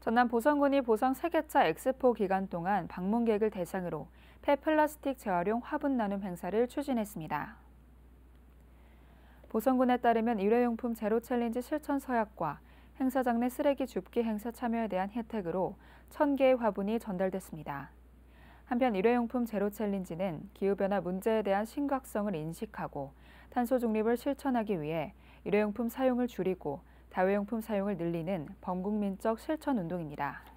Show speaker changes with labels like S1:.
S1: 전남 보성군이 보성 세계차 엑스포 기간 동안 방문객을 대상으로 폐플라스틱 재활용 화분 나눔 행사를 추진했습니다. 보성군에 따르면 일회용품 제로 챌린지 실천 서약과 행사장 내 쓰레기 줍기 행사 참여에 대한 혜택으로 1,000개의 화분이 전달됐습니다. 한편 일회용품 제로 챌린지는 기후변화 문제에 대한 심각성을 인식하고 탄소 중립을 실천하기 위해 일회용품 사용을 줄이고 다회용품 사용을 늘리는 범국민적 실천 운동입니다.